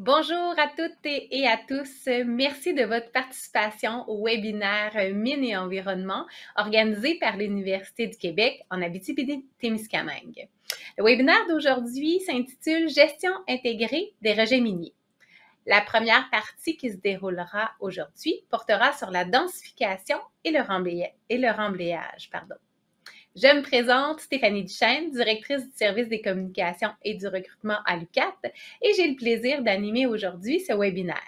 Bonjour à toutes et à tous. Merci de votre participation au webinaire Mines et environnement organisé par l'Université du Québec en Abitibi-Témiscamingue. Le webinaire d'aujourd'hui s'intitule Gestion intégrée des rejets miniers. La première partie qui se déroulera aujourd'hui portera sur la densification et le, remblayage. pardon. Je me présente Stéphanie Duchesne, directrice du service des communications et du recrutement à l'UCAT, et j'ai le plaisir d'animer aujourd'hui ce webinaire.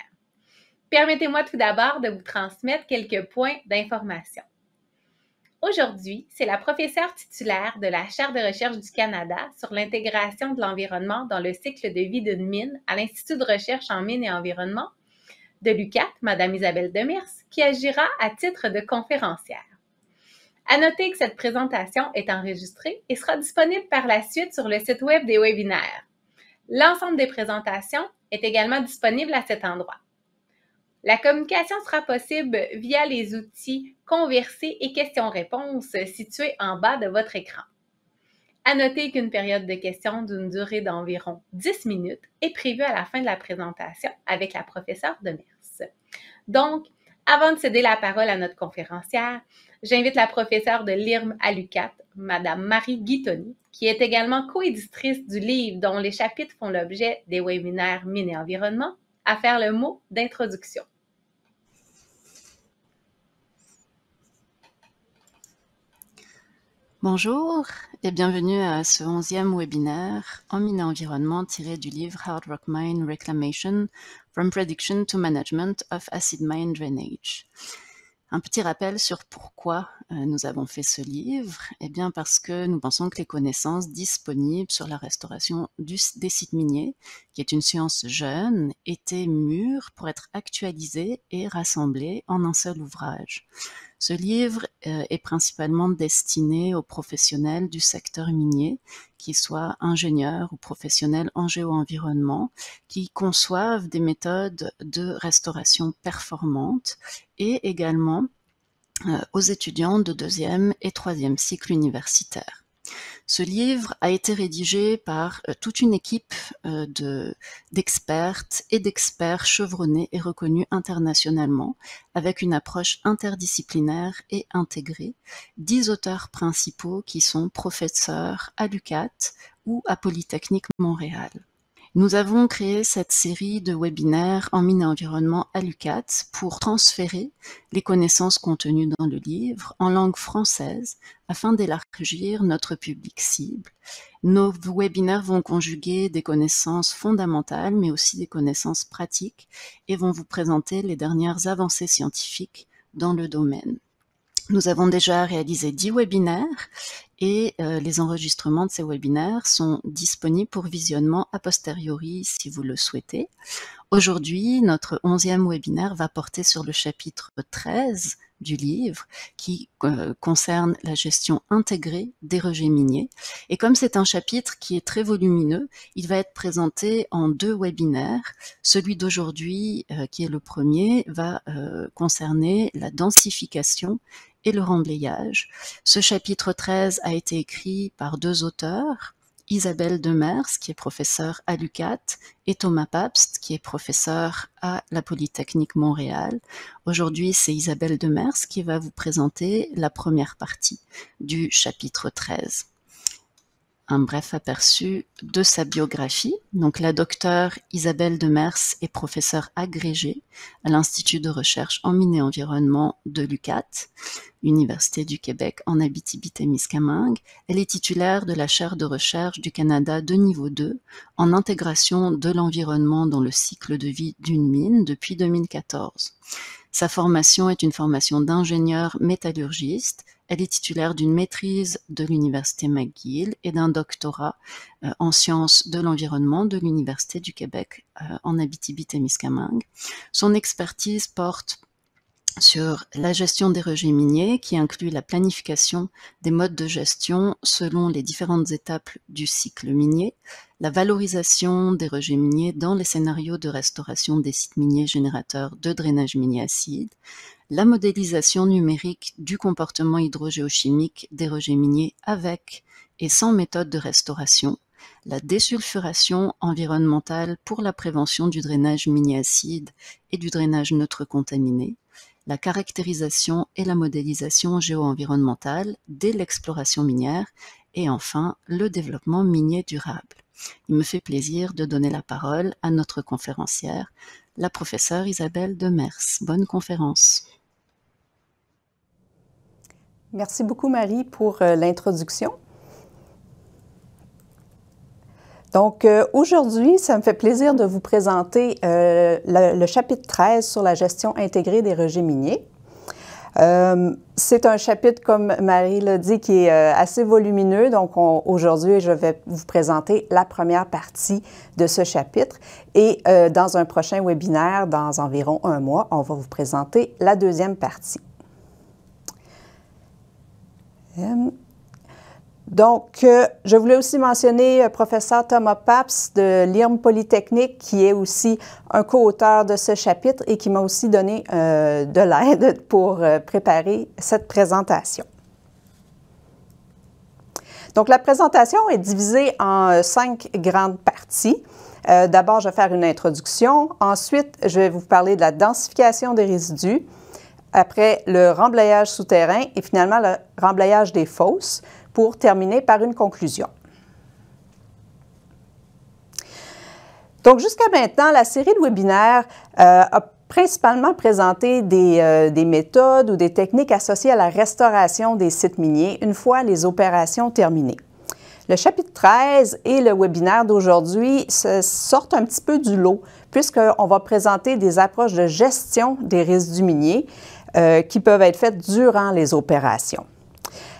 Permettez-moi tout d'abord de vous transmettre quelques points d'information. Aujourd'hui, c'est la professeure titulaire de la Chaire de recherche du Canada sur l'intégration de l'environnement dans le cycle de vie d'une mine à l'Institut de recherche en mines et environnement de l'UCAT, Madame Isabelle Demers, qui agira à titre de conférencière. À noter que cette présentation est enregistrée et sera disponible par la suite sur le site web des webinaires. L'ensemble des présentations est également disponible à cet endroit. La communication sera possible via les outils Converser et questions-réponses situés en bas de votre écran. À noter qu'une période de questions d'une durée d'environ 10 minutes est prévue à la fin de la présentation avec la professeure de MERS. Donc, avant de céder la parole à notre conférencière, j'invite la professeure de l'IRM à l'UCAT, Madame Marie Guitoni, qui est également coéditrice du livre dont les chapitres font l'objet des webinaires Mine et Environnement, à faire le mot d'introduction. Bonjour et bienvenue à ce onzième webinaire en mine environnement tiré du livre Hard Rock Mine Reclamation From Prediction to Management of Acid Mine Drainage. Un petit rappel sur pourquoi euh, nous avons fait ce livre. Eh bien parce que nous pensons que les connaissances disponibles sur la restauration des sites miniers, qui est une science jeune, étaient mûres pour être actualisées et rassemblées en un seul ouvrage. Ce livre euh, est principalement destiné aux professionnels du secteur minier, qu'ils soient ingénieurs ou professionnels en géo-environnement, qui conçoivent des méthodes de restauration performantes et également euh, aux étudiants de deuxième et troisième cycle universitaire. Ce livre a été rédigé par euh, toute une équipe euh, de, d'expertes et d'experts chevronnés et reconnus internationalement, avec une approche interdisciplinaire et intégrée. Dix auteurs principaux qui sont professeurs à l'UCAT ou à Polytechnique Montréal. Nous avons créé cette série de webinaires en mine et environnement à l'UCAT pour transférer les connaissances contenues dans le livre en langue française afin d'élargir notre public cible. Nos webinaires vont conjuguer des connaissances fondamentales mais aussi des connaissances pratiques et vont vous présenter les dernières avancées scientifiques dans le domaine. Nous avons déjà réalisé 10 webinaires et euh, les enregistrements de ces webinaires sont disponibles pour visionnement a posteriori si vous le souhaitez. Aujourd'hui, notre onzième webinaire va porter sur le chapitre 13 du livre qui euh, concerne la gestion intégrée des rejets miniers. Et comme c'est un chapitre qui est très volumineux, il va être présenté en deux webinaires. Celui d'aujourd'hui, euh, qui est le premier, va concerner la densification et le remblayage. Ce chapitre 13 a été écrit par deux auteurs, Isabelle Demers, qui est professeur à l'UCAT, et Thomas Pabst, qui est professeur à la Polytechnique Montréal. Aujourd'hui, c'est Isabelle Demers qui va vous présenter la première partie du chapitre 13 un bref aperçu de sa biographie. Donc la docteure Isabelle Demers est professeure agrégée à l'Institut de recherche en mine et environnement de l'UCAT, Université du Québec en Abitibi-Témiscamingue. Elle est titulaire de la chaire de recherche du Canada de niveau 2 en intégration de l'environnement dans le cycle de vie d'une mine depuis 2014. Sa formation est une formation d'ingénieur métallurgiste elle est titulaire d'une maîtrise de l'Université McGill et d'un doctorat euh, en sciences de l'environnement de l'Université du Québec euh, en Abitibi-Témiscamingue. Son expertise porte sur la gestion des rejets miniers qui inclut la planification des modes de gestion selon les différentes étapes du cycle minier, la valorisation des rejets miniers dans les scénarios de restauration des sites miniers générateurs de drainage minier acide, la modélisation numérique du comportement hydrogéochimique des rejets miniers avec et sans méthode de restauration, la désulfuration environnementale pour la prévention du drainage minier acide et du drainage neutre contaminé, la caractérisation et la modélisation géo-environnementale dès l'exploration minière et enfin le développement minier durable. Il me fait plaisir de donner la parole à notre conférencière, la professeure Isabelle Demers. Bonne conférence. Merci beaucoup, Marie, pour euh, l'introduction. Donc, euh, aujourd'hui, ça me fait plaisir de vous présenter euh, le, le chapitre 13 sur la gestion intégrée des rejets miniers. Euh, c'est un chapitre, comme Marie l'a dit, qui est euh, assez volumineux. Donc, aujourd'hui, je vais vous présenter la première partie de ce chapitre. Et euh, dans un prochain webinaire, dans environ un mois, on va vous présenter la deuxième partie. Donc, euh, je voulais aussi mentionner le euh, professeur Thomas Paps de l'IRM Polytechnique, qui est aussi un co-auteur de ce chapitre et qui m'a aussi donné euh, de l'aide pour préparer cette présentation. Donc, la présentation est divisée en cinq grandes parties. D'abord, je vais faire une introduction. Ensuite, je vais vous parler de la densification des résidus. Après, le remblayage souterrain et finalement, le remblayage des fosses pour terminer par une conclusion. Donc jusqu'à maintenant, la série de webinaires euh, a principalement présenté euh, des, méthodes ou des techniques associées à la restauration des sites miniers une fois les opérations terminées. Le chapitre 13 et le webinaire d'aujourd'hui sortent un petit peu du lot puisqu'on va présenter des approches de gestion des risques miniers minier euh, qui peuvent être faites durant les opérations.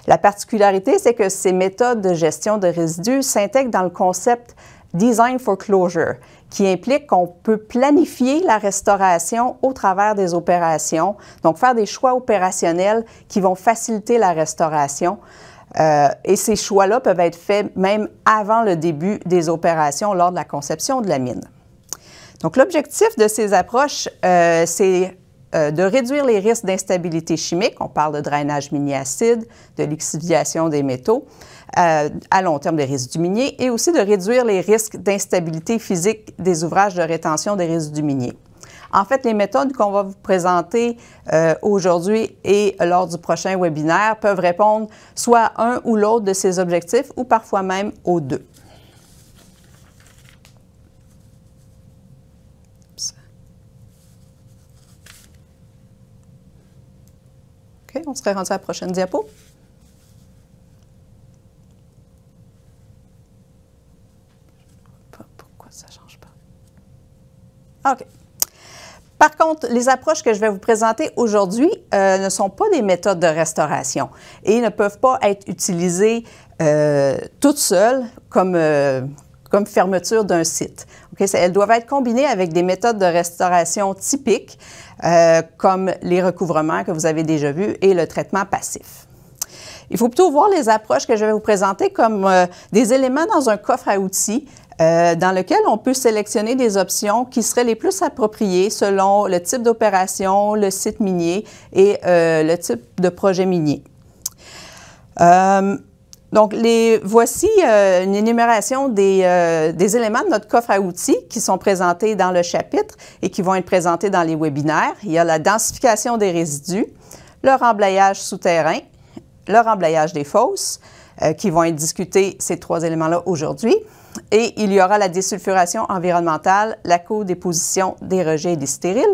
La particularité, c'est que ces méthodes de gestion de résidus s'intègrent dans le concept Design for Closure, qui implique qu'on peut planifier la restauration au travers des opérations, donc faire des choix opérationnels qui vont faciliter la restauration. Euh, et ces choix-là peuvent être faits même avant le début des opérations lors de la conception de la mine. Donc l'objectif de ces approches, euh, c'est euh, de réduire les risques d'instabilité chimique, on parle de drainage mini-acide, de lixiviation des métaux, euh, à long terme des résidus miniers, et aussi de réduire les risques d'instabilité physique des ouvrages de rétention des résidus miniers. En fait, les méthodes qu'on va vous présenter euh, aujourd'hui et lors du prochain webinaire peuvent répondre soit à un ou l'autre de ces objectifs ou parfois même aux deux. on serait rendu à la prochaine diapo. pourquoi ça change pas. OK. Par contre, les approches que je vais vous présenter aujourd'hui euh, ne sont pas des méthodes de restauration et ne peuvent pas être utilisées euh, toutes seules euh, comme fermeture d'un site. Elles doivent être combinées avec des méthodes de restauration typiques, euh, comme les recouvrements que vous avez déjà vus et le traitement passif. Il faut plutôt voir les approches que je vais vous présenter comme euh, des éléments dans un coffre à outils euh, dans lequel on peut sélectionner des options qui seraient les plus appropriées selon le type d'opération, le site minier et le type de projet minier. Donc, les, voici euh, une énumération euh, des, éléments de notre coffre à outils qui sont présentés dans le chapitre et qui vont être présentés dans les webinaires. Il y a la densification des résidus, le remblayage souterrain, le remblayage des fosses, euh, qui vont être discutés, ces trois éléments-là, aujourd'hui. Et il y aura la désulfuration environnementale, la co-déposition des rejets et des stériles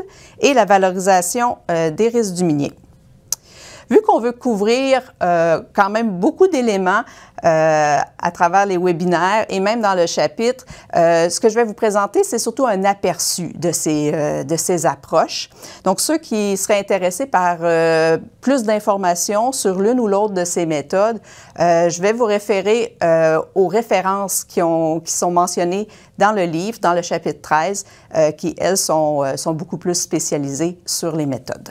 et la valorisation des résidus miniers. Vu qu'on veut couvrir euh, quand même beaucoup d'éléments euh, à travers les webinaires et même dans le chapitre, euh, ce que je vais vous présenter, c'est surtout un aperçu de ces, de ces approches. Donc, ceux qui seraient intéressés par plus d'informations sur l'une ou l'autre de ces méthodes, je vais vous référer aux références qui, ont, qui sont mentionnées dans le livre, dans le chapitre 13, qui, elles, sont, sont beaucoup plus spécialisées sur les méthodes.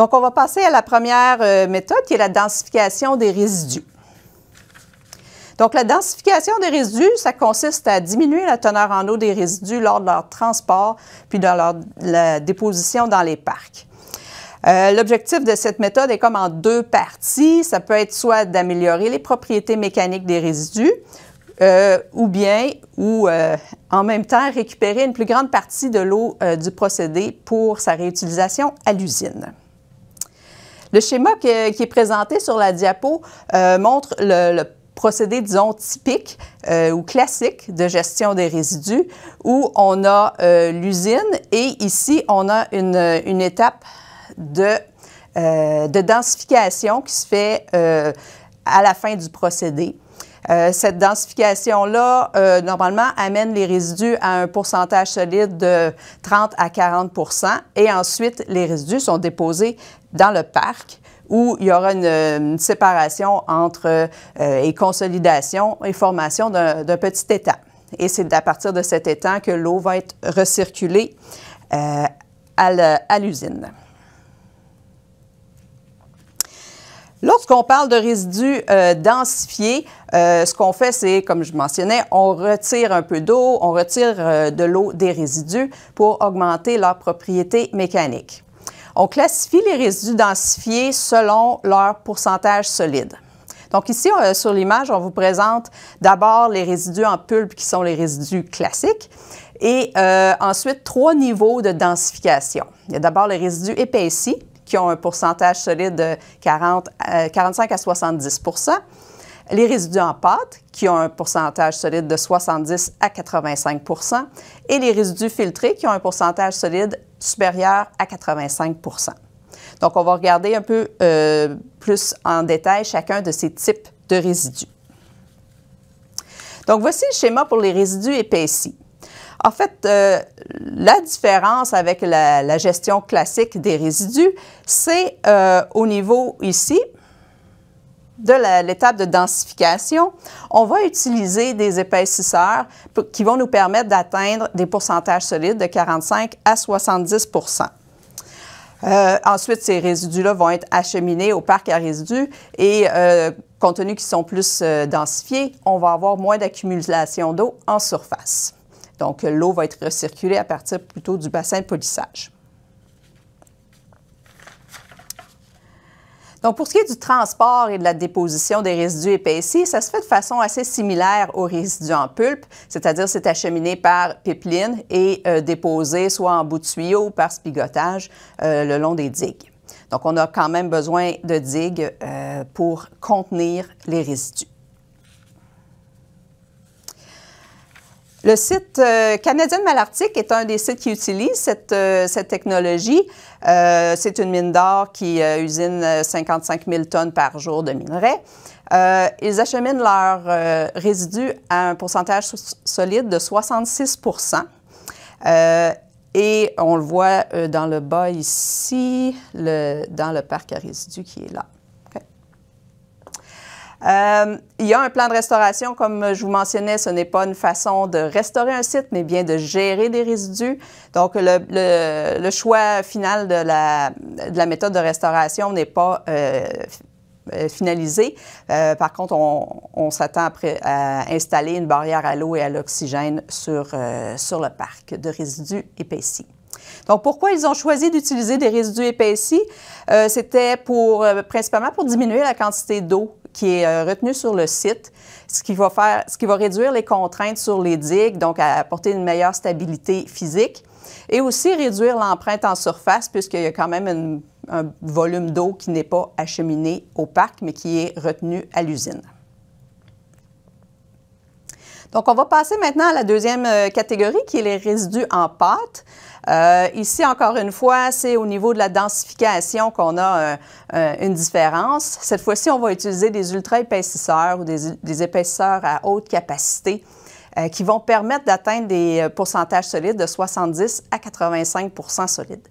Donc, on va passer à la première euh, méthode qui est la densification des résidus. Donc, la densification des résidus, ça consiste à diminuer la teneur en eau des résidus lors de leur transport puis dans leur la déposition dans les parcs. Euh, l'objectif de cette méthode est comme en deux parties. Ça peut être soit d'améliorer les propriétés mécaniques des résidus, euh, ou bien, ou en même temps, récupérer une plus grande partie de l'eau du procédé pour sa réutilisation à l'usine. Le schéma qui est présenté sur la diapo euh, montre le, procédé, disons, typique euh, ou classique de gestion des résidus, où on a euh, l'usine et ici, on a une, étape de, densification qui se fait à la fin du procédé. cette densification-là, normalement, amène les résidus à un pourcentage solide de 30 à 40 et ensuite, les résidus sont déposés dans le parc où il y aura une, séparation entre euh, et consolidation et formation d'un petit étang. Et c'est à partir de cet étang que l'eau va être recirculée euh, à l'usine. Lorsqu'on parle de résidus euh, densifiés, ce qu'on fait, c'est, comme je mentionnais, on retire un peu d'eau, on retire de l'eau des résidus pour augmenter leurs propriétés mécaniques. On classifie les résidus densifiés selon leur pourcentage solide. Donc ici, euh, sur l'image, on vous présente d'abord les résidus en pulpe qui sont les résidus classiques et euh, ensuite trois niveaux de densification. Il y a d'abord les résidus épaissis qui ont un pourcentage solide de 40, 45 euh, à 70 les résidus en pâte, qui ont un pourcentage solide de 70 à 85 et les résidus filtrés, qui ont un pourcentage solide supérieur à 85 Donc, on va regarder un peu euh, plus en détail chacun de ces types de résidus. Donc, voici le schéma pour les résidus épaissis. En fait, euh, la différence avec la, gestion classique des résidus, c'est euh, au niveau ici, de l'étape de densification, on va utiliser des épaississeurs qui vont nous permettre d'atteindre des pourcentages solides de 45 à 70 euh, ensuite, ces résidus-là vont être acheminés au parc à résidus et euh, compte tenu qu'ils sont plus euh, densifiés, on va avoir moins d'accumulation d'eau en surface. Donc, l'eau va être recirculée à partir plutôt du bassin de polissage. Donc, pour ce qui est du transport et de la déposition des résidus épaissis, ça se fait de façon assez similaire aux résidus en pulpe, c'est-à-dire c'est acheminé par pipeline et euh, déposé soit en bout de tuyau ou par spigotage euh, le long des digues. Donc, on a quand même besoin de digues euh, pour contenir les résidus. Le site euh, canadien Malartic est un des sites qui utilise cette, euh, technologie. Euh, c'est une mine d'or qui usine 55 000 tonnes par jour de minerais. ils acheminent leurs résidus à un pourcentage solide de 66 Et on le voit dans le bas ici, le, dans le parc à résidus qui est là. Euh, il y a un plan de restauration, comme je vous mentionnais, ce n'est pas une façon de restaurer un site, mais bien de gérer des résidus. Donc, le, choix final de la, méthode de restauration n'est pas euh, euh, finalisé. par contre, on, s'attend à, installer une barrière à l'eau et à l'oxygène sur, sur le parc de résidus épaissis. Donc, pourquoi ils ont choisi d'utiliser des résidus épaissis? C'était pour, principalement pour diminuer la quantité d'eau qui est euh, retenu sur le site, ce qui va faire, ce qui va réduire les contraintes sur les digues, donc apporter une meilleure stabilité physique, et aussi réduire l'empreinte en surface, puisqu'il y a quand même un volume d'eau qui n'est pas acheminé au parc, mais qui est retenu à l'usine. Donc, on va passer maintenant à la deuxième euh, catégorie, qui est les résidus en pâte. Euh, ici, encore une fois, c'est au niveau de la densification qu'on a euh, euh, une différence. Cette fois-ci, on va utiliser des ultra-épaississeurs ou des, des, épaisseurs à haute capacité qui vont permettre d'atteindre des pourcentages solides de 70 à 85 solides.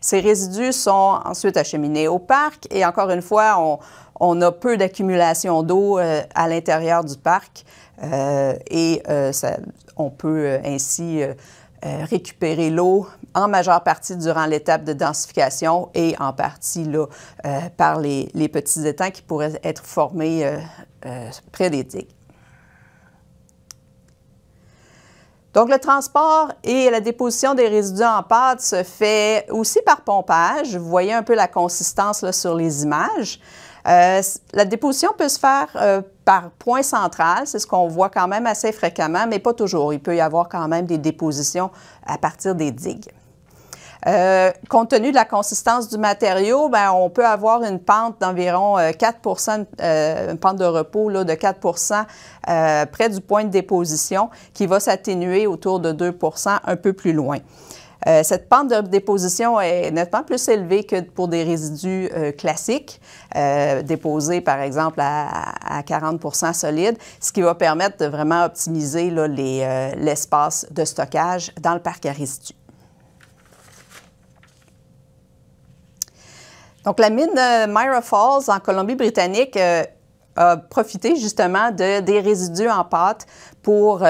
Ces résidus sont ensuite acheminés au parc et encore une fois, on, a peu d'accumulation d'eau à l'intérieur du parc et on peut ainsi euh, récupérer l'eau en majeure partie durant l'étape de densification et en partie euh, par les, petits étangs qui pourraient être formés euh, près des digues. Donc, le transport et la déposition des résidus en pâte se fait aussi par pompage. Vous voyez un peu la consistance là, sur les images. Euh, la déposition peut se faire euh, par point central, c'est ce qu'on voit quand même assez fréquemment, mais pas toujours. Il peut y avoir quand même des dépositions à partir des digues. Euh, compte tenu de la consistance du matériau, ben, on peut avoir une pente d'environ 4 une pente de repos de 4 près du point de déposition qui va s'atténuer autour de 2 un peu plus loin. Euh, cette pente de déposition est nettement plus élevée que pour des résidus euh, classiques, euh, déposés par exemple à, 40 solide, ce qui va permettre de vraiment optimiser l'espace de stockage dans le parc à résidus. Donc, la mine Myra Falls en Colombie-Britannique a profité justement de, des résidus en pâte pour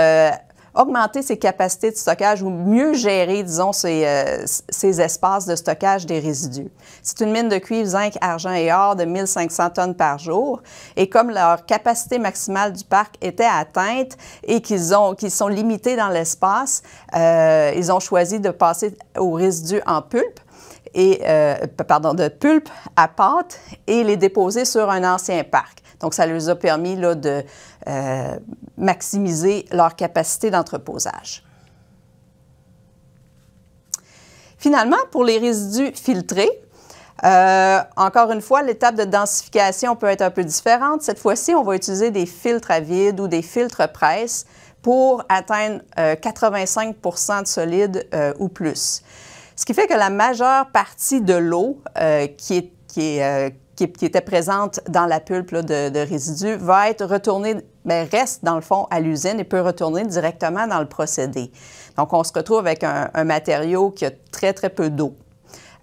augmenter ses capacités de stockage ou mieux gérer, disons, euh, ses, espaces de stockage des résidus. C'est une mine de cuivre, zinc, argent et or de 1500 tonnes par jour. Et comme leur capacité maximale du parc était atteinte et qu'ils ont, sont limités dans l'espace, euh, ils ont choisi de passer aux résidus en pulpe et, euh, pardon, de pulpe à pâte et les déposer sur un ancien parc. Donc, ça leur a permis là, de euh, maximiser leur capacité d'entreposage. Finalement, pour les résidus filtrés, euh, encore une fois, l'étape de densification peut être un peu différente. Cette fois-ci, on va utiliser des filtres à vide ou des filtres presse pour atteindre 85 de solide ou plus. Ce qui fait que la majeure partie de l'eau euh, qui est euh, qui, est, qui, était présente dans la pulpe de, de résidus va être retournée, mais reste dans le fond à l'usine et peut retourner directement dans le procédé. Donc, on se retrouve avec un, un matériau qui a très, très peu d'eau.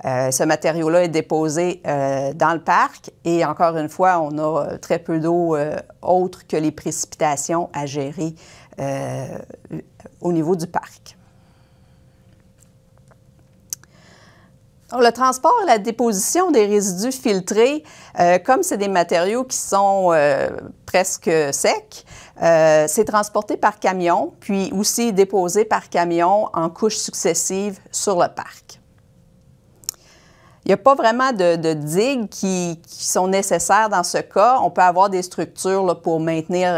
Euh, ce matériau-là est déposé euh, dans le parc et encore une fois, on a euh, très peu d'eau autre que les précipitations à gérer au niveau du parc. Le transport et la déposition des résidus filtrés, euh, comme c'est des matériaux qui sont euh, presque secs, euh, c'est transporté par camion, puis aussi déposé par camion en couches successives sur le parc. Il n'y a pas vraiment de, digues qui, sont nécessaires dans ce cas. On peut avoir des structures pour maintenir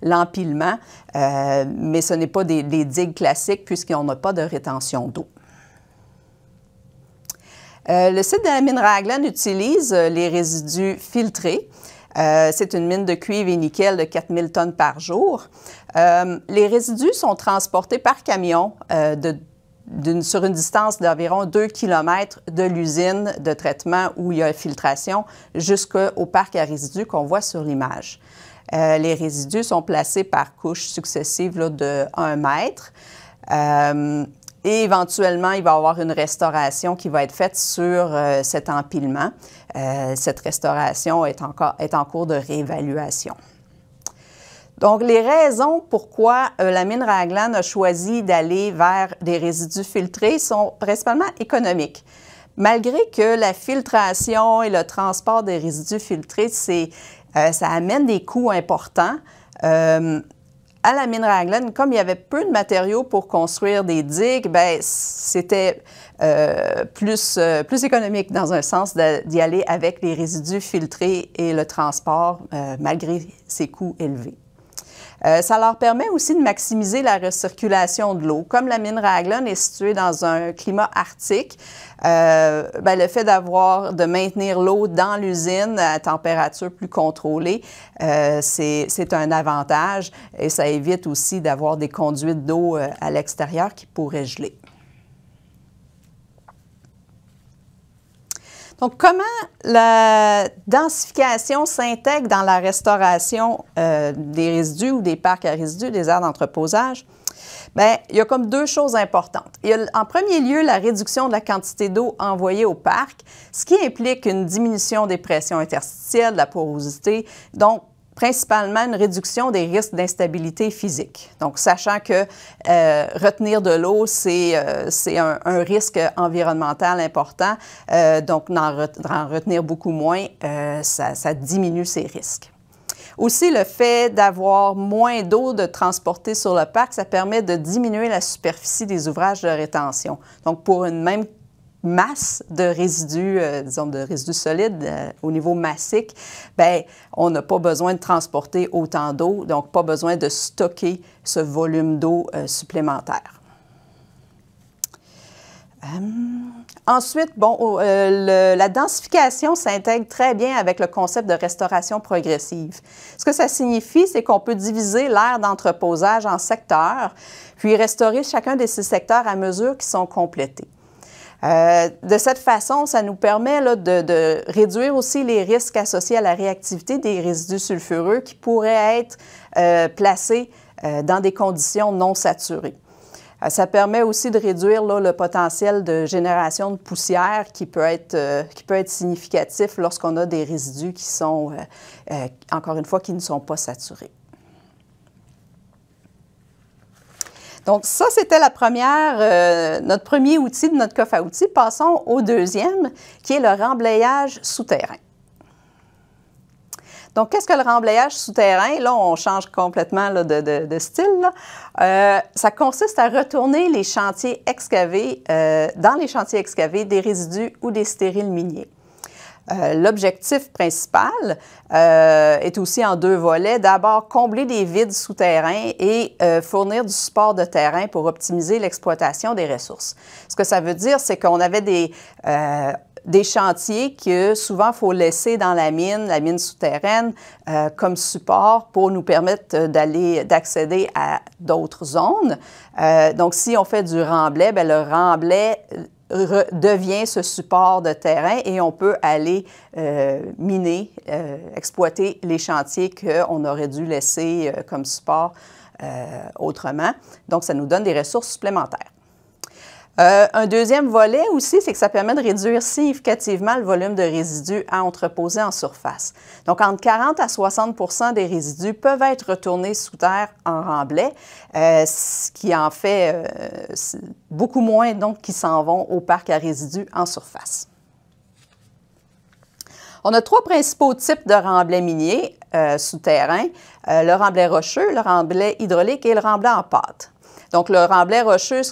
l'empilement, mais ce n'est pas des, des, digues classiques puisqu'on n'a pas de rétention d'eau. Euh, le site de la mine Raglan utilise euh, les résidus filtrés. Euh, c'est une mine de cuivre et nickel de 4000 tonnes par jour. les résidus sont transportés par camion de, sur une distance d'environ 2 km de l'usine de traitement où il y a filtration jusqu'au parc à résidus qu'on voit sur l'image. les résidus sont placés par couches successives de 1 mètre. Et éventuellement, il va y avoir une restauration qui va être faite sur euh, cet empilement. Euh, cette restauration est, encore, est en cours de réévaluation. Donc, les raisons pourquoi euh, la mine Raglan a choisi d'aller vers des résidus filtrés sont principalement économiques. Malgré que la filtration et le transport des résidus filtrés, c'est, ça amène des coûts importants à la mine Raglan, comme il y avait peu de matériaux pour construire des digues, ben c'était euh, plus, euh, plus économique dans un sens d'y aller avec les résidus filtrés et le transport, euh, malgré ses coûts élevés. Euh, ça leur permet aussi de maximiser la recirculation de l'eau. Comme la mine Raglan est située dans un climat arctique, euh, ben, le fait d'avoir de maintenir l'eau dans l'usine à température plus contrôlée, euh, c'est un avantage et ça évite aussi d'avoir des conduites d'eau euh, à l'extérieur qui pourraient geler. Donc, comment la densification s'intègre dans la restauration euh, des résidus ou des parcs à résidus, des aires d'entreposage? Bien, il y a comme deux choses importantes. Il y a, en premier lieu, la réduction de la quantité d'eau envoyée au parc, ce qui implique une diminution des pressions interstitielles, de la porosité, donc principalement une réduction des risques d'instabilité physique. Donc, sachant que euh, retenir de l'eau, c'est euh, un, risque environnemental important, euh, donc d'en retenir beaucoup moins, ça, diminue ces risques. Aussi, le fait d'avoir moins d'eau de transporter sur le parc, ça permet de diminuer la superficie des ouvrages de rétention. Donc, pour une même masse de résidus, euh, disons de résidus solides euh, au niveau massique, ben on n'a pas besoin de transporter autant d'eau, donc pas besoin de stocker ce volume d'eau euh, supplémentaire. ensuite, bon, la densification s'intègre très bien avec le concept de restauration progressive. Ce que ça signifie, c'est qu'on peut diviser l'aire d'entreposage en secteurs, puis restaurer chacun de ces secteurs à mesure qu'ils sont complétés. Euh, de cette façon, ça nous permet de, réduire aussi les risques associés à la réactivité des résidus sulfureux qui pourraient être euh, placés euh, dans des conditions non saturées. Ça permet aussi de réduire le potentiel de génération de poussière qui peut être, qui peut être significatif lorsqu'on a des résidus qui sont, encore une fois, qui ne sont pas saturés. Donc, ça, c'était la première, euh, notre premier outil de notre coffre à outils. Passons au deuxième, qui est le remblayage souterrain. Donc, qu'est-ce que le remblayage souterrain? Là, on change complètement de, style. Euh, ça consiste à retourner les chantiers excavés, euh, dans les chantiers excavés, des résidus ou des stériles miniers. Euh, l'objectif principal euh, est aussi en deux volets. D'abord, combler des vides souterrains et euh, fournir du support de terrain pour optimiser l'exploitation des ressources. Ce que ça veut dire, c'est qu'on avait des euh, des chantiers que souvent faut laisser dans la mine, la mine souterraine, euh, comme support pour nous permettre euh, d'aller, d'accéder à d'autres zones. Euh, donc, si on fait du remblai, ben le remblai devient ce support de terrain et on peut aller euh, miner, euh, exploiter les chantiers qu'on aurait dû laisser euh, comme support autrement. Donc, ça nous donne des ressources supplémentaires. Euh, un deuxième volet aussi, c'est que ça permet de réduire significativement le volume de résidus à entreposer en surface. Donc, entre 40 à 60 des résidus peuvent être retournés sous terre en remblai, euh, ce qui en fait euh, beaucoup moins donc qui s'en vont au parc à résidus en surface. On a trois principaux types de remblais miniers souterrains, le remblai rocheux, le remblai hydraulique et le remblai en pâte. Donc, le remblai rocheux,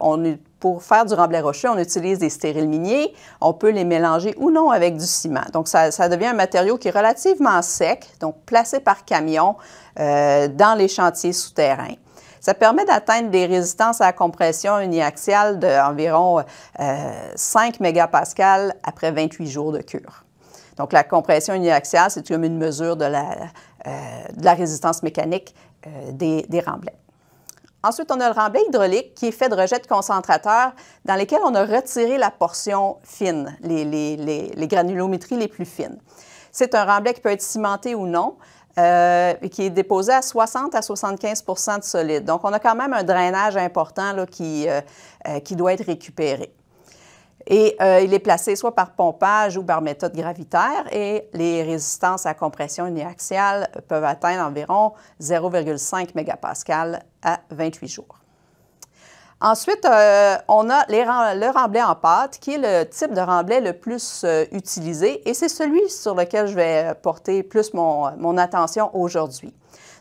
on pour faire du remblai rocheux, on utilise des stériles miniers. On peut les mélanger ou non avec du ciment. Donc, ça, devient un matériau qui est relativement sec, donc placé par camion euh, dans les chantiers souterrains. Ça permet d'atteindre des résistances à la compression uniaxiale d'environ euh, 5 MPa après 28 jours de cure. Donc, la compression uniaxiale, c'est comme une mesure de la, euh, la résistance mécanique euh, des, des remblais. Ensuite, on a le remblai hydraulique qui est fait de rejets de concentrateurs dans lesquels on a retiré la portion fine, les, granulométries les plus fines. C'est un remblai qui peut être cimenté ou non. Euh, qui est déposé à 60 à 75 de solide. Donc, on a quand même un drainage important qui, euh, euh, qui doit être récupéré. Et euh, il est placé soit par pompage ou par méthode gravitaire et les résistances à compression uniaxiale peuvent atteindre environ 0,5 MPa à 28 jours. Ensuite, euh, on a le remblai en pâte, qui est le type de remblai le plus euh, utilisé, et c'est celui sur lequel je vais porter plus mon attention aujourd'hui.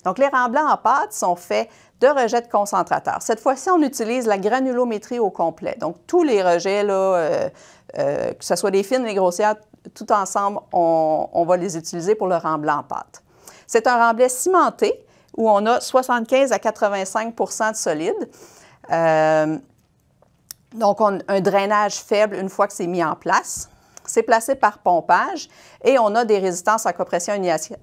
Donc, les remblants en pâte sont faits de rejets de concentrateurs. Cette fois-ci, on utilise la granulométrie au complet. Donc, tous les rejets, euh, euh, que ce soit des fines, les grossières, tout ensemble, on, va les utiliser pour le remblant en pâte. C'est un remblai cimenté où on a 75 à 85 de solide. Euh, donc, un drainage faible une fois que c'est mis en place. C'est placé par pompage et on a des résistances à compression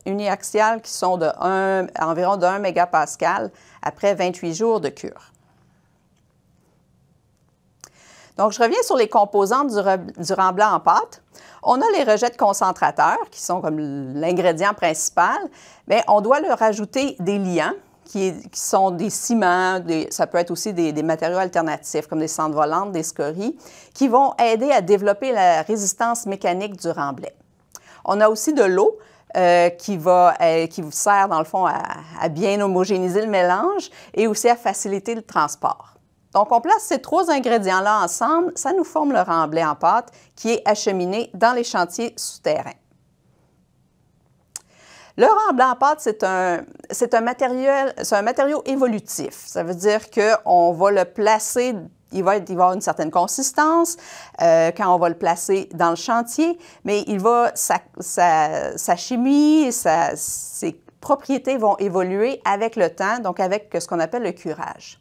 uniaxiale qui sont de 1, environ 1 mégapascal après 28 jours de cure. Donc, je reviens sur les composantes du, en pâte. On a les rejets de concentrateurs qui sont comme l'ingrédient principal, mais on doit leur ajouter des liants qui, sont des ciments, ça peut être aussi des, matériaux alternatifs comme des cendres volantes, des scories, qui vont aider à développer la résistance mécanique du remblai. On a aussi de l'eau. Euh, qui va euh, qui vous sert dans le fond à, à bien homogénéiser le mélange et aussi à faciliter le transport. Donc on place ces trois ingrédients là ensemble, ça nous forme le remblai en pâte qui est acheminé dans les chantiers souterrains. Le remblai blanc pâte, c'est un, un, matériel, c'est un matériau évolutif. Ça veut dire qu'on va le placer il va, être, il va, avoir une certaine consistance euh, quand on va le placer dans le chantier, mais il va sa, chimie, ses propriétés vont évoluer avec le temps, donc avec ce qu'on appelle le curage.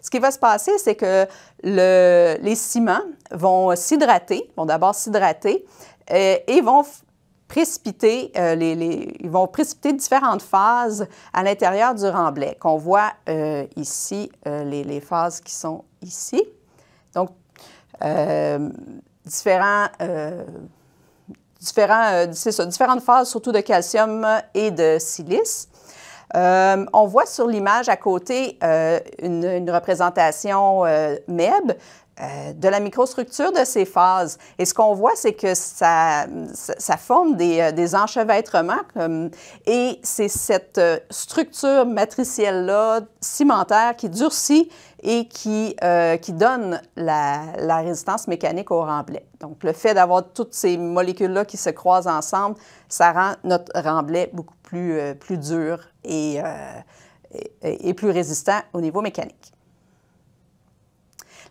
Ce qui va se passer, c'est que le, les ciments vont s'hydrater, vont d'abord s'hydrater euh, et vont précipiter, euh, les, ils vont précipiter différentes phases à l'intérieur du remblai, qu'on voit euh, ici, euh, les, phases qui sont ici. Donc, différents, différents, différentes phases, surtout de calcium et de silice. on voit sur l'image à côté une, une, représentation MEB. Euh, de la microstructure de ces phases. Et ce qu'on voit, c'est que ça, ça forme des, euh, des enchevêtrements. et c'est cette euh, structure matricielle-là, cimentaire, qui durcit et qui, qui donne la, résistance mécanique au remblai. Donc, le fait d'avoir toutes ces molécules-là qui se croisent ensemble, ça rend notre remblai beaucoup plus, plus dur et, et plus résistant au niveau mécanique.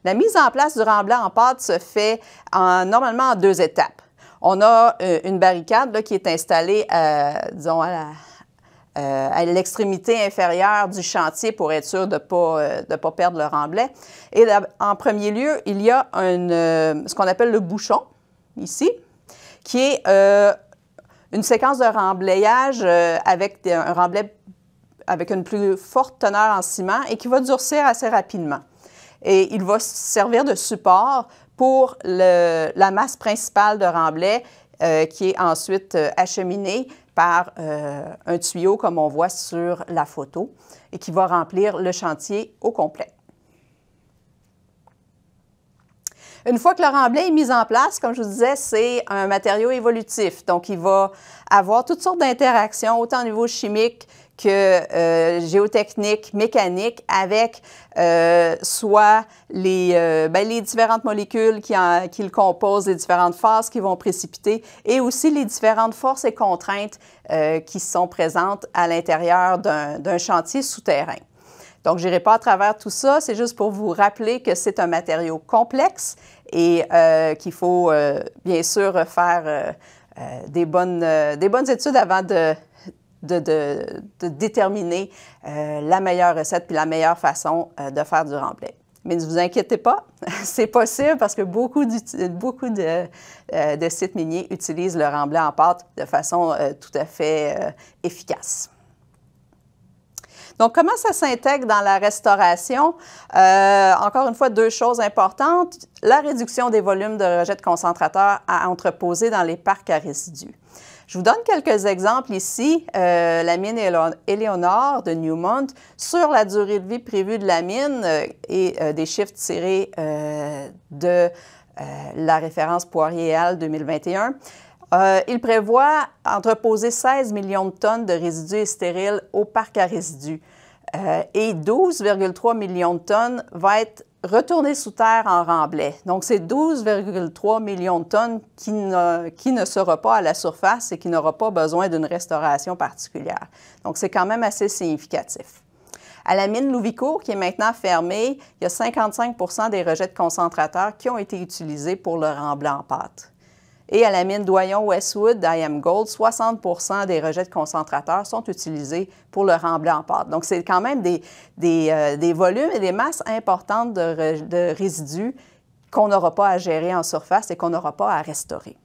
La mise en place du remblai en pâte se fait normalement en deux étapes. On a euh, une barricade qui est installée, euh, euh, à l'extrémité inférieure du chantier pour être sûr de ne pas, perdre le remblai. Et en premier lieu, il y a ce qu'on appelle le bouchon, ici, qui est une séquence de remblayage avec un remblai avec une plus forte teneur en ciment et qui va durcir assez rapidement et il va servir de support pour la masse principale de remblai euh, qui est ensuite euh, acheminée par euh, un tuyau comme on voit sur la photo et qui va remplir le chantier au complet. Une fois que le remblai est mis en place, comme je vous disais, c'est un matériau évolutif. Donc, il va avoir toutes sortes d'interactions, autant au niveau chimique que euh, géotechnique, mécanique, avec euh, soit les, euh, ben, les différentes molécules qui, en, qui le composent, les différentes phases qui vont précipiter, et aussi les différentes forces et contraintes qui sont présentes à l'intérieur d'un chantier souterrain. Donc, je n'irai pas à travers tout ça, c'est juste pour vous rappeler que c'est un matériau complexe et qu'il faut bien sûr faire des, bonnes, des bonnes études avant de, de, déterminer euh, la meilleure recette puis la meilleure façon euh, de faire du remblai. Mais ne vous inquiétez pas, c'est possible parce que beaucoup, euh, de, sites miniers utilisent le remblai en pâte de façon tout à fait efficace. Donc, comment ça s'intègre dans la restauration? encore une fois, deux choses importantes. La réduction des volumes de rejets de concentrateurs à entreposer dans les parcs à résidus. Je vous donne quelques exemples ici. Euh, la mine Eleonore de Newmont, sur la durée de vie prévue de la mine euh, et euh, des chiffres tirés de la référence Poirier-Al 2021, il prévoit entreposer 16 millions de tonnes de résidus stériles au parc à résidus et 12,3 millions de tonnes va être Retourner sous terre en remblai. Donc, c'est 12,3 millions de tonnes qui ne, qui ne sera pas à la surface et qui n'aura pas besoin d'une restauration particulière. Donc, c'est quand même assez significatif. À la mine Louvicourt, qui est maintenant fermée, il y a 55 des rejets de concentrateurs qui ont été utilisés pour le remblai en pâte. Et à la mine Doyon-Westwood d'IM Gold, 60 des rejets de concentrateurs sont utilisés pour le remblai en pâte. Donc, c'est quand même des, des, euh, volumes et des masses importantes de résidus qu'on n'aura pas à gérer en surface et qu'on n'aura pas à restaurer.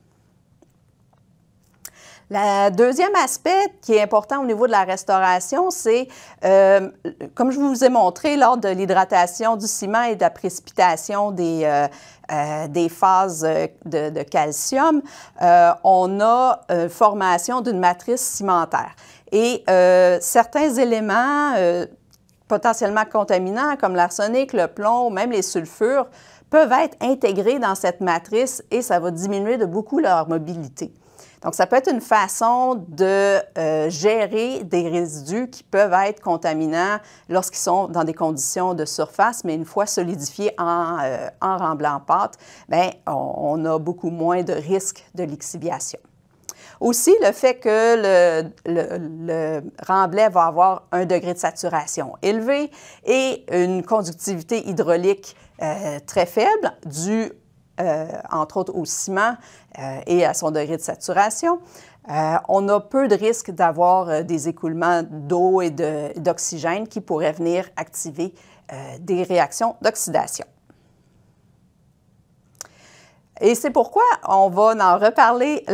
Le deuxième aspect qui est important au niveau de la restauration, c'est, euh, comme je vous ai montré lors de l'hydratation du ciment et de la précipitation des, euh, euh, des phases de, de calcium, on a formation d'une matrice cimentaire. Et certains éléments potentiellement contaminants, comme l'arsenic, le plomb, même les sulfures, peuvent être intégrés dans cette matrice et ça va diminuer de beaucoup leur mobilité. Donc, ça peut être une façon de euh, gérer des résidus qui peuvent être contaminants lorsqu'ils sont dans des conditions de surface, mais une fois solidifiés en, euh, remblai en pâte, bien, on, a beaucoup moins de risques de lixiviation. Aussi, le fait que le, remblai va avoir un degré de saturation élevé et une conductivité hydraulique euh, très faible due euh, entre autres au ciment euh, et à son degré de saturation. Euh, on a peu de risques d'avoir des écoulements d'eau et d'oxygène qui pourraient venir activer des réactions d'oxydation. Et c'est pourquoi on va en reparler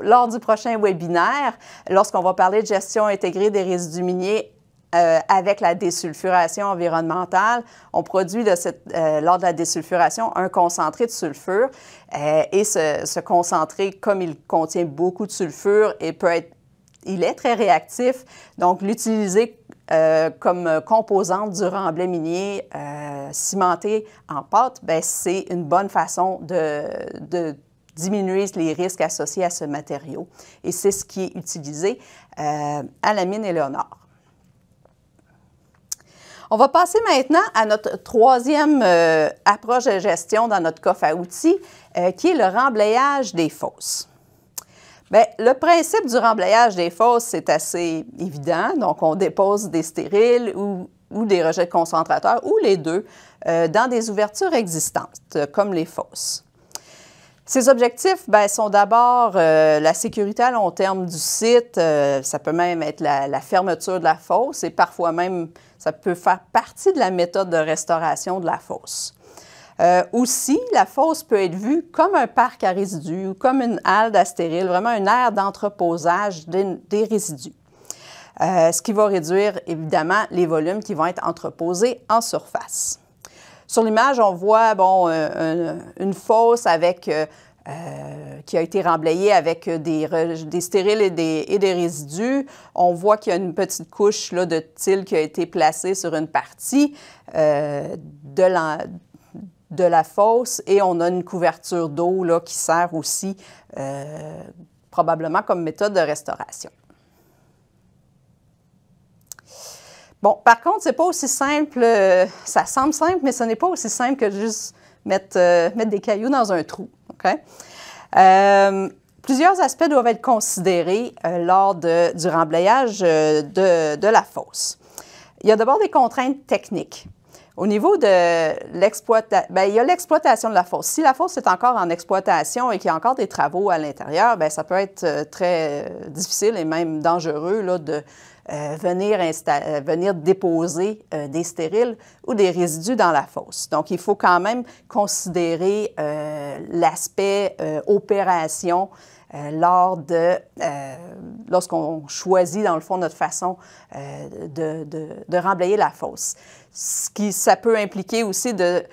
lors du prochain webinaire, lorsqu'on va parler de gestion intégrée des résidus miniers euh, avec la désulfuration environnementale, on produit de cette, euh, lors de la désulfuration un concentré de sulfure. Euh, et ce, concentré, comme il contient beaucoup de sulfure peut être, il est très réactif, donc l'utiliser comme composante du remblai minier cimenté en pâte, ben, c'est une bonne façon de, de diminuer les risques associés à ce matériau. Et c'est ce qui est utilisé à la mine Éléonore. On va passer maintenant à notre troisième euh, approche de gestion dans notre coffre à outils, euh, qui est le remblayage des fosses. Bien, le principe du remblayage des fosses, c'est assez évident. Donc, on dépose des stériles ou, des rejets de concentrateurs, ou les deux, euh, dans des ouvertures existantes, comme les fosses. Ces objectifs ben, sont d'abord euh, la sécurité à long terme du site, euh, ça peut même être la, fermeture de la fosse et parfois même ça peut faire partie de la méthode de restauration de la fosse. Euh, aussi, la fosse peut être vue comme un parc à résidus ou comme une halle d'astérile, vraiment une aire d'entreposage des, résidus, ce qui va réduire évidemment les volumes qui vont être entreposés en surface. Sur l'image, on voit bon, euh, une, fosse euh, euh, qui a été remblayée avec des, stériles et des, résidus. On voit qu'il y a une petite couche là, de tille qui a été placée sur une partie de la fosse et on a une couverture d'eau qui sert aussi probablement comme méthode de restauration. Bon, par contre, c'est pas aussi simple. Euh, ça semble simple, mais ce n'est pas aussi simple que juste mettre, euh, mettre des cailloux dans un trou. Euh, plusieurs aspects doivent être considérés lors du remblayage de, la fosse. Il y a d'abord des contraintes techniques. Au niveau de l'exploitation, ben, il y a l'exploitation de la fosse. Si la fosse est encore en exploitation et qu'il y a encore des travaux à l'intérieur, ben, ça peut être très difficile et même dangereux là, de, euh, venir, euh, venir déposer euh, des stériles ou des résidus dans la fosse. Donc, il faut quand même considérer l'aspect opération lors de lorsqu'on choisit dans le fond notre façon de, de, de, remblayer la fosse. Ce qui ça peut impliquer aussi de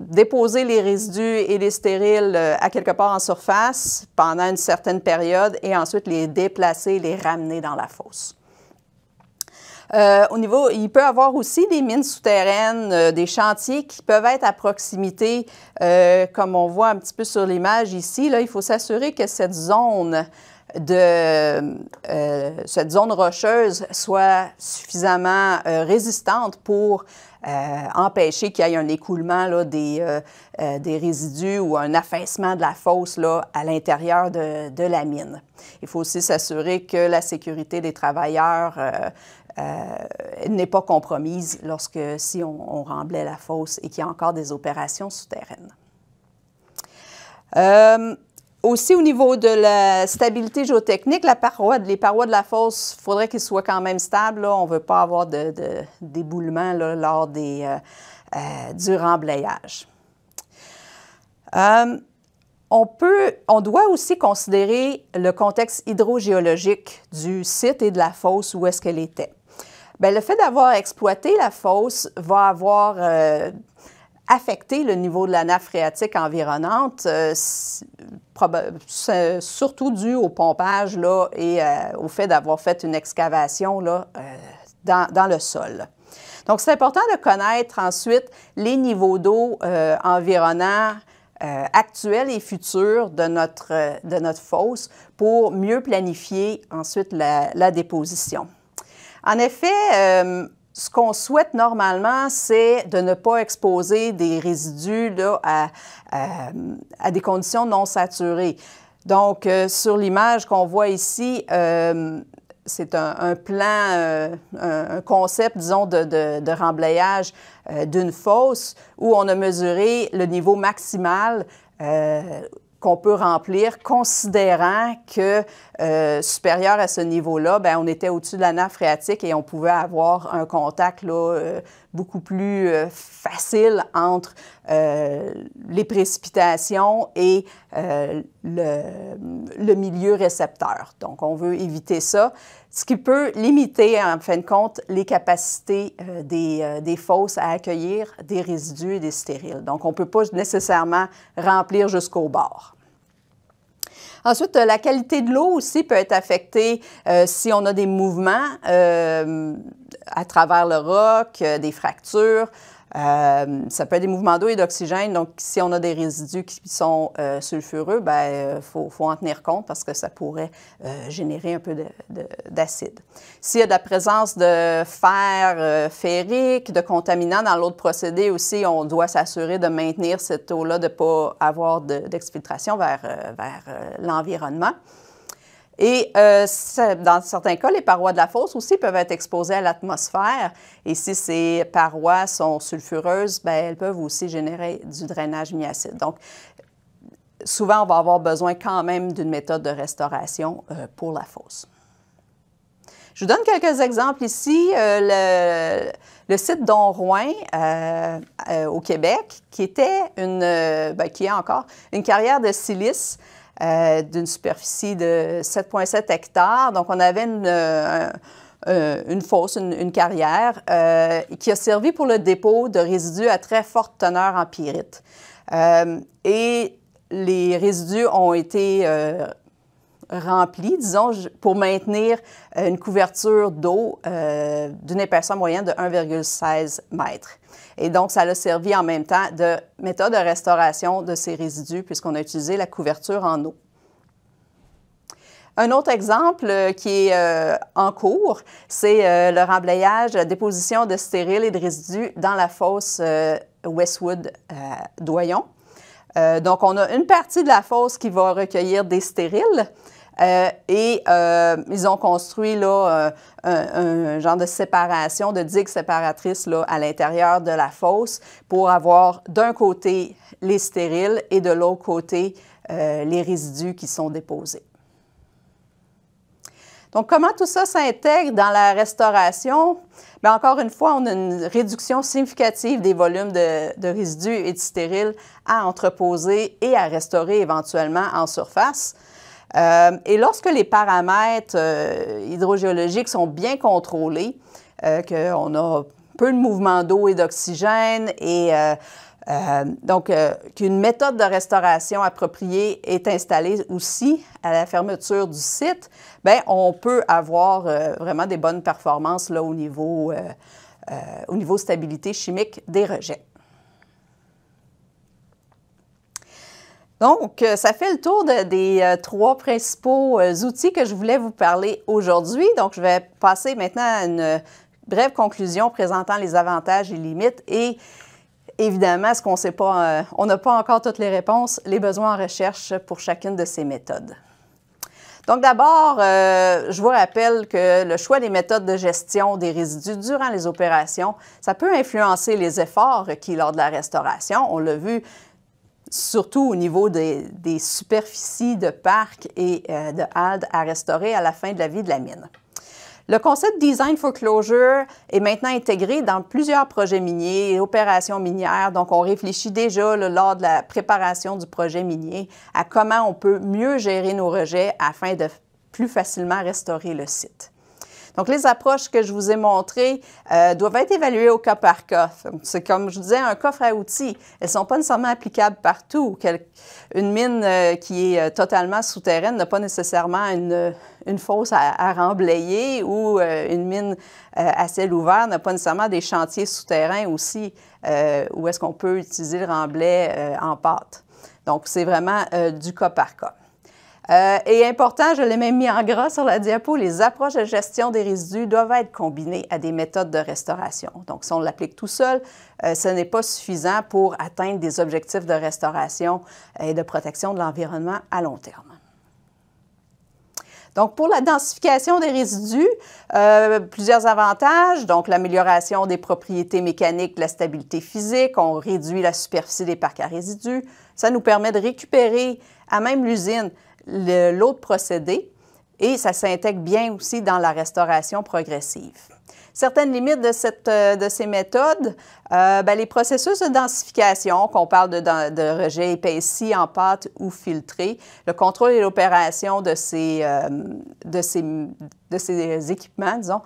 déposer les résidus et les stériles euh, à quelque part en surface pendant une certaine période et ensuite les déplacer, les ramener dans la fosse. Euh, au niveau, il peut y avoir aussi des mines souterraines, euh, des chantiers qui peuvent être à proximité, comme on voit un petit peu sur l'image ici. Là, il faut s'assurer que cette zone de cette zone rocheuse soit suffisamment résistante pour euh, empêcher qu'il y ait un écoulement des, euh, euh, des résidus ou un affaissement de la fosse là, à l'intérieur de, de, la mine. Il faut aussi s'assurer que la sécurité des travailleurs n'est pas compromise lorsque si on, remblait la fosse et qu'il y a encore des opérations souterraines. Aussi, au niveau de la stabilité géotechnique, la paroi, les parois de la fosse, il faudrait qu'ils soient quand même stables. On ne veut pas avoir de, d'éboulement lors des, euh, euh, du remblayage. Euh, on, peut, on doit aussi considérer le contexte hydrogéologique du site et de la fosse où est-ce qu'elle était. Ben, le fait d'avoir exploité la fosse va avoir affecter le niveau de la nappe phréatique environnante, euh, surtout dû au pompage là, et euh, au fait d'avoir fait une excavation là, euh, dans, le sol. Donc, c'est important de connaître ensuite les niveaux d'eau environnants actuels et futurs de notre, de notre fosse pour mieux planifier ensuite la, déposition. En effet, ce qu'on souhaite normalement, c'est de ne pas exposer des résidus là, à, à, des conditions non saturées. Donc, euh, sur l'image qu'on voit ici, euh, c'est un, un, plan, euh, un, concept, disons, de, de, de remblayage euh, d'une fosse où on a mesuré le niveau maximal qu'on peut remplir, considérant que euh, supérieur à ce niveau-là, ben on était au-dessus de la nappe phréatique et on pouvait avoir un contact là, euh, beaucoup plus euh, facile entre les précipitations et le, milieu récepteur. Donc, on veut éviter ça, ce qui peut limiter, en fin de compte, les capacités des, des fosses à accueillir des résidus et des stériles. Donc, on ne peut pas nécessairement remplir jusqu'au bord. Ensuite, euh, la qualité de l'eau aussi peut être affectée euh, si on a des mouvements euh, à travers le roc, des fractures. Euh, ça peut être des mouvements d'eau et d'oxygène. Donc, si on a des résidus qui sont euh, sulfureux, il ben, euh, faut, faut, en tenir compte parce que ça pourrait euh, générer un peu d'acide. S'il y a de la présence de fer ferrique, de contaminants dans l'autre procédé aussi, on doit s'assurer de maintenir cette eau-là, de ne pas avoir d'exfiltration vers, vers l'environnement. Et euh, dans certains cas, les parois de la fosse aussi peuvent être exposées à l'atmosphère. Et si ces parois sont sulfureuses, ben, elles peuvent aussi générer du drainage miacide. Donc, souvent, on va avoir besoin quand même d'une méthode de restauration euh, pour la fosse. Je vous donne quelques exemples ici. Euh, le, site d'Onroin au Québec, qui était une, ben, qui est encore une carrière de silice euh, d'une superficie de 7,7 hectares. Donc, on avait une, euh, fosse, une, carrière, euh, qui a servi pour le dépôt de résidus à très forte teneur en pyrite. et les résidus ont été rempli, disons, pour maintenir euh, une couverture d'eau euh, d'une épaisseur moyenne de 1,16 m. Et donc, ça a servi en même temps de méthode de restauration de ces résidus puisqu'on a utilisé la couverture en eau. Un autre exemple euh, qui est en cours, c'est le remblayage, la déposition de stériles et de résidus dans la fosse Westwood-Doyon. donc, on a une partie de la fosse qui va recueillir des stériles. Euh, et euh, ils ont construit là, euh, un, genre de séparation, de digue séparatrice là, à l'intérieur de la fosse pour avoir d'un côté les stériles et de l'autre côté les résidus qui sont déposés. Donc, comment tout ça s'intègre dans la restauration? Ben, encore une fois, on a une réduction significative des volumes de, de résidus et de stériles à entreposer et à restaurer éventuellement en surface. Euh, et lorsque les paramètres euh, hydrogéologiques sont bien contrôlés, euh, qu'on a peu de mouvement d'eau et d'oxygène et donc qu'une méthode de restauration appropriée est installée aussi à la fermeture du site, bien, on peut avoir vraiment des bonnes performances là, au, niveau, au niveau stabilité chimique des rejets. Donc, euh, ça fait le tour des euh, trois principaux euh, outils que je voulais vous parler aujourd'hui. Donc, je vais passer maintenant à une brève conclusion présentant les avantages et limites et évidemment, ce qu'on sait pas, on n'a pas encore toutes les réponses, les besoins en recherche pour chacune de ces méthodes. Donc d'abord, je vous rappelle que le choix des méthodes de gestion des résidus durant les opérations, ça peut influencer les efforts qui, lors de la restauration. On l'a vu surtout au niveau des, superficies de parcs et euh, de haldes à restaurer à la fin de la vie de la mine. Le concept Design for Closure est maintenant intégré dans plusieurs projets miniers et opérations minières. Donc, on réfléchit déjà lors de la préparation du projet minier à comment on peut mieux gérer nos rejets afin de plus facilement restaurer le site. Donc, les approches que je vous ai montrées euh, doivent être évaluées au cas par cas. C'est comme je vous disais, un coffre à outils. Elles ne sont pas nécessairement applicables partout. Une mine euh, qui est euh, totalement souterraine n'a pas nécessairement une, une fosse à, remblayer ou une mine à ciel ouvert n'a pas nécessairement des chantiers souterrains aussi où est-ce qu'on peut utiliser le remblai en pâte. Donc, c'est vraiment du cas par cas. Euh, et important, je l'ai même mis en gras sur la diapo, les approches de gestion des résidus doivent être combinées à des méthodes de restauration. Donc, si on l'applique tout seul, euh, ce n'est pas suffisant pour atteindre des objectifs de restauration euh, et de protection de l'environnement à long terme. Donc, pour la densification des résidus, plusieurs avantages, donc l'amélioration des propriétés mécaniques, la stabilité physique, on réduit la superficie des parcs à résidus, ça nous permet de récupérer à même l'usine l'autre procédé et ça s'intègre bien aussi dans la restauration progressive. Certaines limites de, cette, euh, de ces méthodes, euh, ben, les processus de densification, qu'on parle de, de, rejet épaissi en pâte ou filtré, le contrôle et l'opération de, ces euh, de, ces, de ces équipements, disons,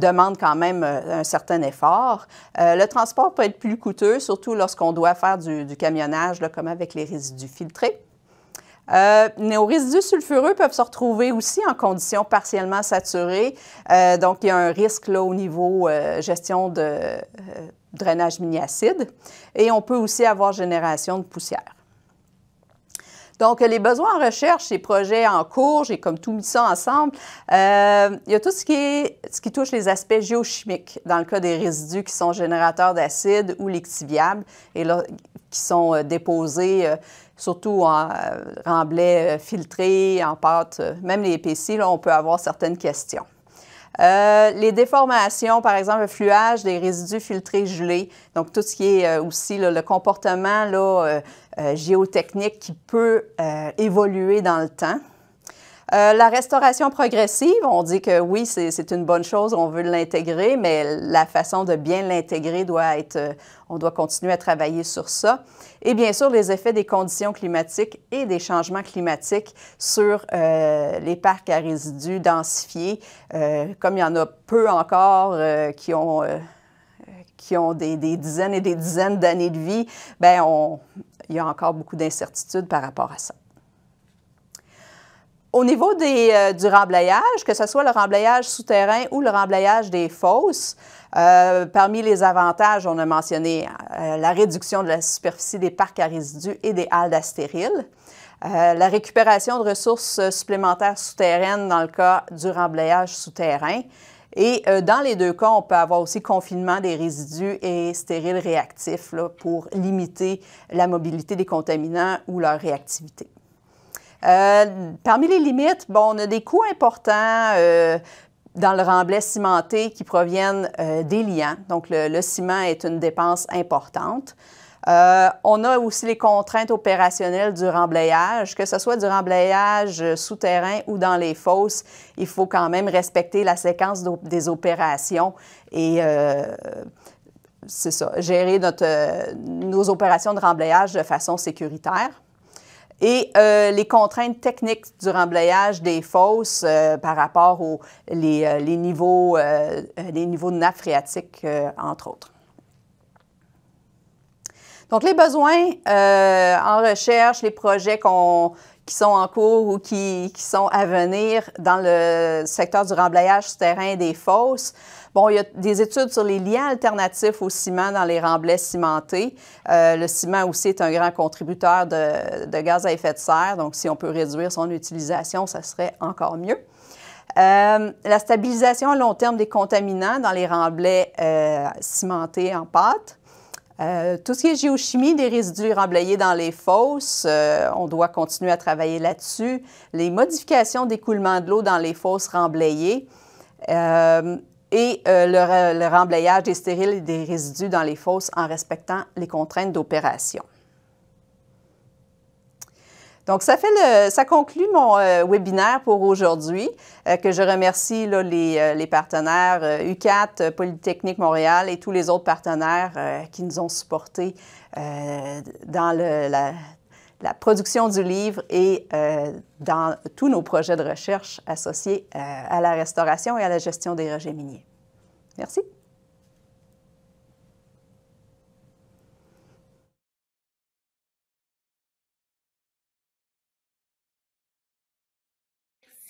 demandent quand même un certain effort. le transport peut être plus coûteux, surtout lorsqu'on doit faire du, camionnage, comme avec les résidus filtrés. Euh, nos résidus sulfureux peuvent se retrouver aussi en conditions partiellement saturées. Euh, donc, il y a un risque là, au niveau euh, gestion de euh, drainage mini-acide. Et on peut aussi avoir génération de poussière. Donc, les besoins en recherche, les projets en cours, j'ai comme tout mis ça ensemble. il y a tout ce qui, touche les aspects géochimiques, dans le cas des résidus qui sont générateurs d'acide ou lectiviables, et qui sont déposés surtout en euh, remblai euh, filtré, en pâte, euh, même les épaissies, là, on peut avoir certaines questions. les déformations, par exemple, le fluage des résidus filtrés gelés, donc tout ce qui est aussi le comportement géotechnique qui peut évoluer dans le temps. Euh, la restauration progressive, on dit que oui, c'est une bonne chose, on veut l'intégrer, mais la façon de bien l'intégrer doit être, euh, on doit continuer à travailler sur ça. Et bien sûr, les effets des conditions climatiques et des changements climatiques sur euh, les parcs à résidus densifiés, comme il y en a peu encore qui ont qui ont des, dizaines et des dizaines d'années de vie, ben il y a encore beaucoup d'incertitudes par rapport à ça. Au niveau euh, du remblayage, que ce soit le remblayage souterrain ou le remblayage des fosses, euh, parmi les avantages, on a mentionné euh, la réduction de la superficie des parcs à résidus et des haldes à stériles, la récupération de ressources supplémentaires souterraines dans le cas du remblayage souterrain. Et dans les deux cas, on peut avoir aussi confinement des résidus et stériles réactifs pour limiter la mobilité des contaminants ou leur réactivité. Euh, parmi les limites, bon, on a des coûts importants. Euh, dans le remblai cimenté qui proviennent euh, des liens. Donc, le, ciment est une dépense importante. on a aussi les contraintes opérationnelles du remblayage, que ce soit du remblayage souterrain ou dans les fosses, il faut quand même respecter la séquence des opérations et c'est ça, gérer nos opérations de remblayage de façon sécuritaire. Et euh, les contraintes techniques du remblayage des fosses euh, par rapport aux euh, niveaux, les niveaux de nappe phréatique, entre autres. Donc, les besoins en recherche, les projets qui sont en cours ou qui, qui, sont à venir dans le secteur du remblayage souterrain des fosses. Bon, il y a des études sur les liens alternatifs au ciment dans les remblais cimentés. Euh, le ciment aussi est un grand contributeur de, gaz à effet de serre, donc si on peut réduire son utilisation, ça serait encore mieux. Euh, la stabilisation à long terme des contaminants dans les remblais euh, cimentés en pâte. tout ce qui est géochimie des résidus remblayés dans les fosses, on doit continuer à travailler là-dessus. Les modifications d'écoulement de l'eau dans les fosses remblayées et euh, le, remblayage des stériles et des résidus dans les fosses en respectant les contraintes d'opération. Donc, ça, fait le, ça conclut mon euh, webinaire pour aujourd'hui, euh, que je remercie les, les, partenaires UCAT, Polytechnique Montréal et tous les autres partenaires qui nous ont supportés dans le, la, la production du livre et euh, dans tous nos projets de recherche associés euh, à la restauration et à la gestion des rejets miniers. Merci.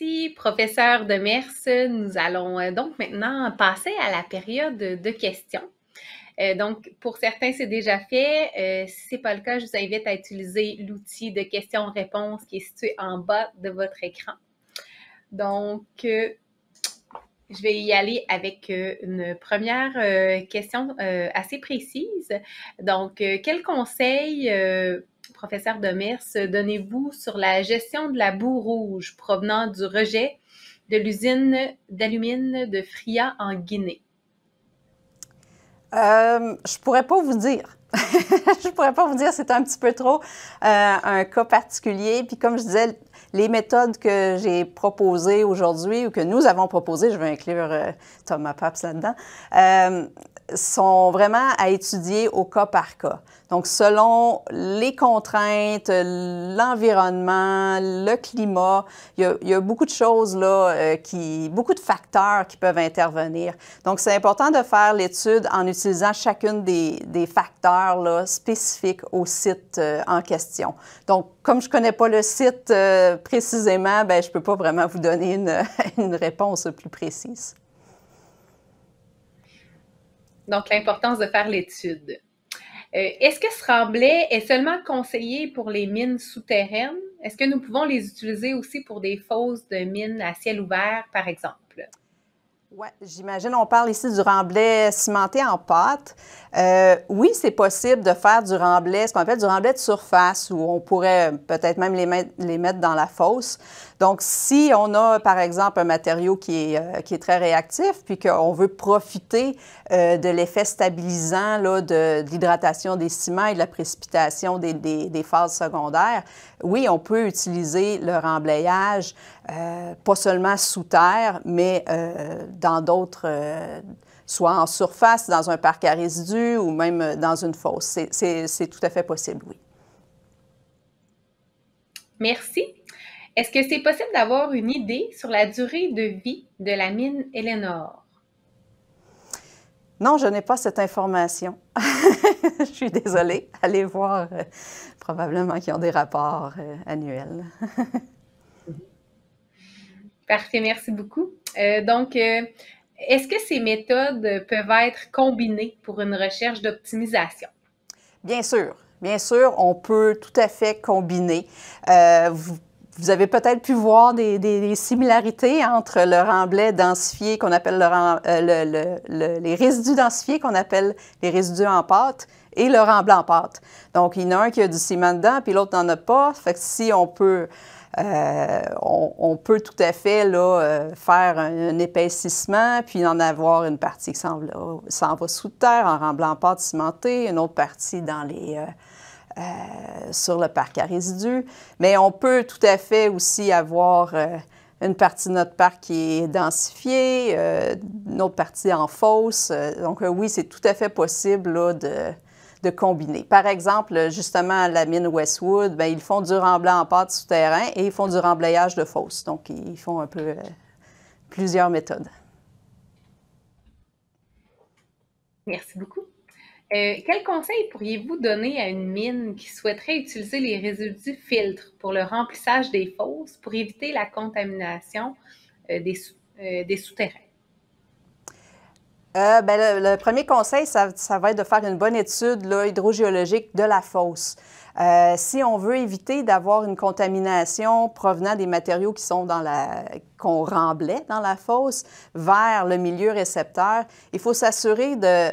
Merci, professeur Demers. Nous allons euh, donc maintenant passer à la période de questions. Euh, donc, pour certains, c'est déjà fait. Euh, si ce n'est pas le cas, je vous invite à utiliser l'outil de questions-réponses qui est situé en bas de votre écran. Donc, euh, je vais y aller avec une première question assez précise. Donc, quel conseil, professeur Demers, donnez-vous sur la gestion de la boue rouge provenant du rejet de l'usine d'alumine de Fria en Guinée? Euh, je pourrais pas vous dire. je pourrais pas vous dire, c'est un petit peu trop euh, un cas particulier. Puis comme je disais, les méthodes que j'ai proposées aujourd'hui ou que nous avons proposées, je vais inclure euh, Thomas Paps là-dedans, sont vraiment à étudier au cas par cas. Donc, selon les contraintes, l'environnement, le climat, il y, a, beaucoup de choses là, euh, qui, beaucoup de facteurs qui peuvent intervenir. Donc, c'est important de faire l'étude en utilisant chacune des, facteurs spécifiques au site euh, en question. Donc, comme je ne connais pas le site euh, précisément, ben, je ne peux pas vraiment vous donner une réponse plus précise. Donc, l'importance de faire l'étude. Euh, est-ce que ce remblai est seulement conseillé pour les mines souterraines? Est-ce que nous pouvons les utiliser aussi pour des fosses de mines à ciel ouvert, par exemple? Oui, j'imagine, on parle ici du remblai cimenté en pâte. Euh, oui, c'est possible de faire du remblai, ce qu'on appelle du remblai de surface, où on pourrait peut-être même les mettre dans la fosse. Donc, si on a, par exemple, un matériau qui est, euh, qui est très réactif, puis qu'on veut profiter euh, de l'effet stabilisant là, de, l'hydratation des ciments et de la précipitation des, des, phases secondaires, oui, on peut utiliser le remblayage, euh, pas seulement sous terre, mais dans d'autres soit en surface, dans un parc à résidus ou même dans une fosse. C'est tout à fait possible, oui. Merci. Est-ce que c'est possible d'avoir une idée sur la durée de vie de la mine Eleanor? Non, je n'ai pas cette information. je suis désolée. Allez voir. Euh, probablement qu'ils ont des rapports euh, annuels. Parfait, merci beaucoup. Euh, donc, est-ce que ces méthodes peuvent être combinées pour une recherche d'optimisation? Bien sûr. Bien sûr, on peut tout à fait combiner. vous vous avez peut-être pu voir des, similarités entre le remblai densifié qu'on appelle euh, le, le, les résidus densifiés qu'on appelle les résidus en pâte et le remblai en pâte. Donc, il y en a un qui a du ciment dedans, puis l'autre n'en a pas. Fait que si on peut, euh, on, peut tout à fait là, euh, faire un, un, épaississement, puis en avoir une partie qui s'en va, va sous terre en remblai en pâte cimenté, une autre partie dans les euh, sur le parc à résidus. Mais on peut tout à fait aussi avoir euh, une partie de notre parc qui est densifiée, euh, une autre partie en fosse. Donc oui, c'est tout à fait possible de, de, combiner. Par exemple, justement, la mine Westwood, ben, ils font du remblai en pâte souterrain et ils font du remblayage de fosse. Donc ils font un peu plusieurs méthodes. Merci beaucoup. Euh, quel conseil pourriez-vous donner à une mine qui souhaiterait utiliser les résidus filtres pour le remplissage des fosses pour éviter la contamination euh, des, euh, des, souterrains? Ben le, premier conseil, ça, ça, va être de faire une bonne étude hydrogéologique de la fosse. si on veut éviter d'avoir une contamination provenant des matériaux qui sont dans la qu'on remblait dans la fosse vers le milieu récepteur, il faut s'assurer de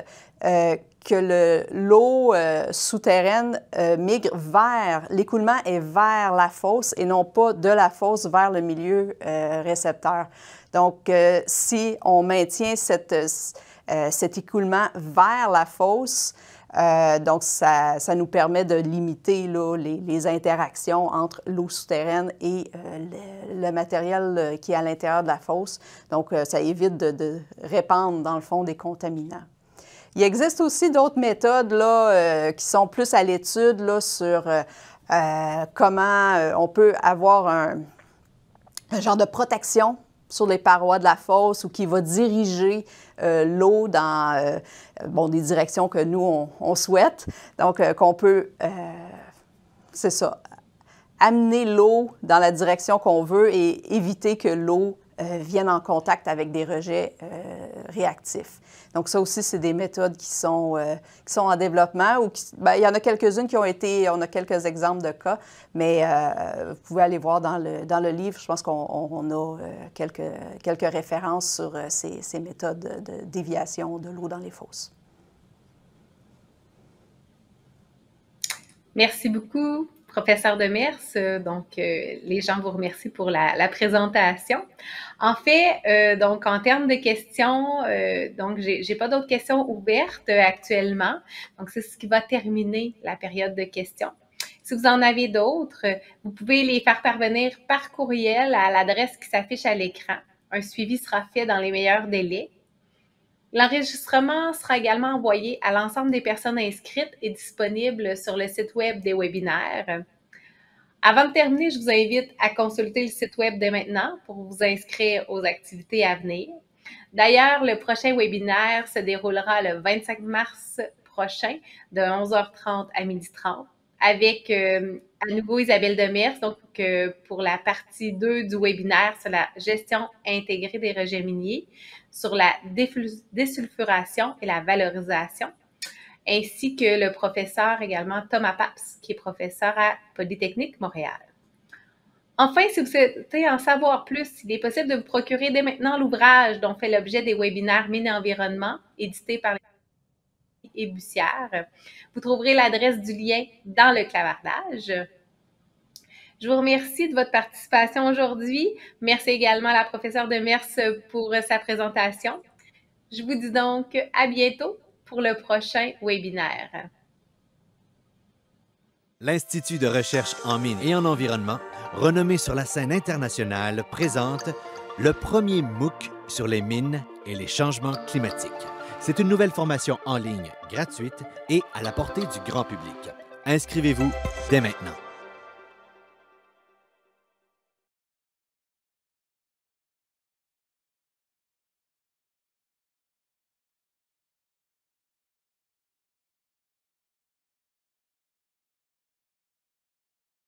que l'eau euh, souterraine euh, migre vers, l'écoulement est vers la fosse et non pas de la fosse vers le milieu euh, récepteur. Donc, si on maintient cette, cet écoulement vers la fosse, donc ça, ça, nous permet de limiter là, les, les, interactions entre l'eau souterraine et le, matériel qui est à l'intérieur de la fosse. Donc, ça évite de répandre, dans le fond, des contaminants. Il existe aussi d'autres méthodes là, euh, qui sont plus à l'étude là, sur euh, euh, comment on peut avoir un, genre de protection sur les parois de la fosse ou qui va diriger l'eau dans bon, des directions que nous, on, on souhaite. Donc, qu'on peut, c'est ça, amener l'eau dans la direction qu'on veut et éviter que l'eau euh, viennent en contact avec des rejets euh, réactifs. Donc ça aussi, c'est des méthodes qui sont, euh, en développement ou ben, il y en a quelques-unes qui ont été, on a quelques exemples de cas, mais vous pouvez aller voir dans le, livre, je pense qu'on a quelques, quelques références sur ces méthodes de déviation de l'eau dans les fosses. Merci beaucoup professeur de Demers. Euh, donc, euh, les gens vous remercient pour la, présentation. En fait, euh, donc, en termes de questions, donc, j'ai pas d'autres questions ouvertes actuellement. Donc, c'est ce qui va terminer la période de questions. Si vous en avez d'autres, vous pouvez les faire parvenir par courriel à l'adresse qui s'affiche à l'écran. Un suivi sera fait dans les meilleurs délais. L'enregistrement sera également envoyé à l'ensemble des personnes inscrites et disponible sur le site web des webinaires. Avant de terminer, je vous invite à consulter le site web dès maintenant pour vous inscrire aux activités à venir. D'ailleurs, le prochain webinaire se déroulera le 25 mars prochain de 11h30 à 12h30 avec euh, à nouveau Isabelle Demers, donc pour la partie 2 du webinaire sur la gestion intégrée des rejets miniers, sur la désulfuration et la valorisation, ainsi que le professeur également Thomas Paps, qui est professeur à Polytechnique Montréal. Enfin, si vous souhaitez en savoir plus, il est possible de vous procurer dès maintenant l'ouvrage dont fait l'objet des webinaires Mines et Environnement, édité par et Vous trouverez l'adresse du lien dans le clavardage. Je vous remercie de votre participation aujourd'hui. Merci également à la professeure de Mers pour sa présentation. Je vous dis donc à bientôt pour le prochain webinaire. L'Institut de recherche en mines et en environnement, renommé sur la scène internationale, présente le premier MOOC sur les mines et les changements climatiques. C'est une nouvelle formation en ligne, gratuite et à la portée du grand public. Inscrivez-vous dès maintenant.